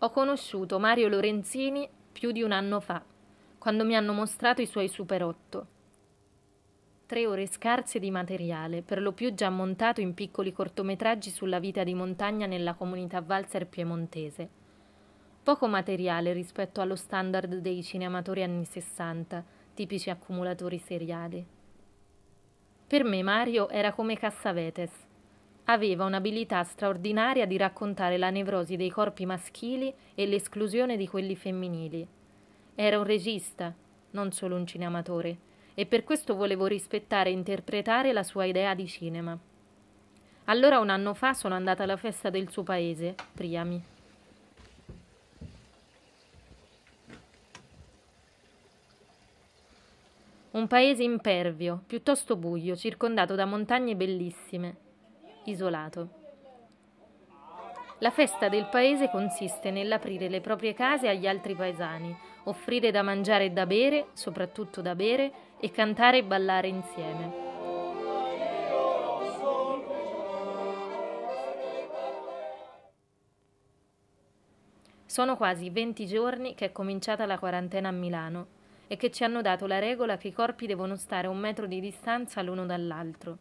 Ho conosciuto Mario Lorenzini più di un anno fa, quando mi hanno mostrato i suoi Super 8. Tre ore scarse di materiale, per lo più già montato in piccoli cortometraggi sulla vita di montagna nella comunità valzer piemontese. Poco materiale rispetto allo standard dei cinematori anni 60, tipici accumulatori seriali. Per me Mario era come Cassavetes, aveva un'abilità straordinaria di raccontare la nevrosi dei corpi maschili e l'esclusione di quelli femminili. Era un regista, non solo un cinematore, e per questo volevo rispettare e interpretare la sua idea di cinema. Allora un anno fa sono andata alla festa del suo paese, Priami. Un paese impervio, piuttosto buio, circondato da montagne bellissime isolato. La festa del paese consiste nell'aprire le proprie case agli altri paesani, offrire da mangiare e da bere, soprattutto da bere, e cantare e ballare insieme. Sono quasi 20 giorni che è cominciata la quarantena a Milano e che ci hanno dato la regola che i corpi devono stare a un metro di distanza l'uno dall'altro.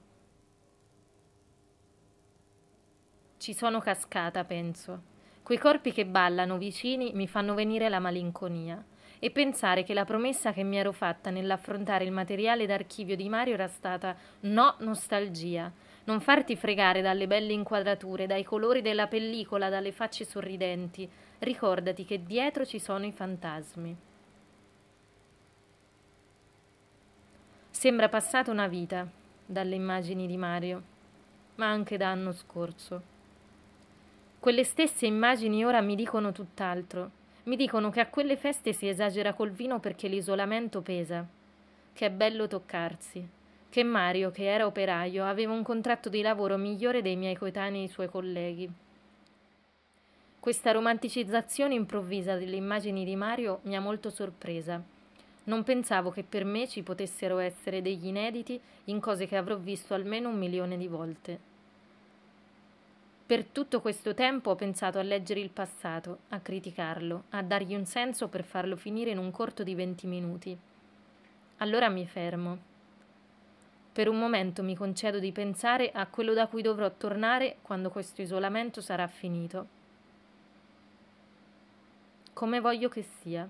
Ci sono cascata, penso. Quei corpi che ballano vicini mi fanno venire la malinconia e pensare che la promessa che mi ero fatta nell'affrontare il materiale d'archivio di Mario era stata no nostalgia, non farti fregare dalle belle inquadrature, dai colori della pellicola, dalle facce sorridenti, ricordati che dietro ci sono i fantasmi. Sembra passata una vita dalle immagini di Mario, ma anche da anno scorso. Quelle stesse immagini ora mi dicono tutt'altro. Mi dicono che a quelle feste si esagera col vino perché l'isolamento pesa. Che è bello toccarsi. Che Mario, che era operaio, aveva un contratto di lavoro migliore dei miei coetanei suoi colleghi. Questa romanticizzazione improvvisa delle immagini di Mario mi ha molto sorpresa. Non pensavo che per me ci potessero essere degli inediti in cose che avrò visto almeno un milione di volte. Per tutto questo tempo ho pensato a leggere il passato, a criticarlo, a dargli un senso per farlo finire in un corto di 20 minuti. Allora mi fermo. Per un momento mi concedo di pensare a quello da cui dovrò tornare quando questo isolamento sarà finito. Come voglio che sia.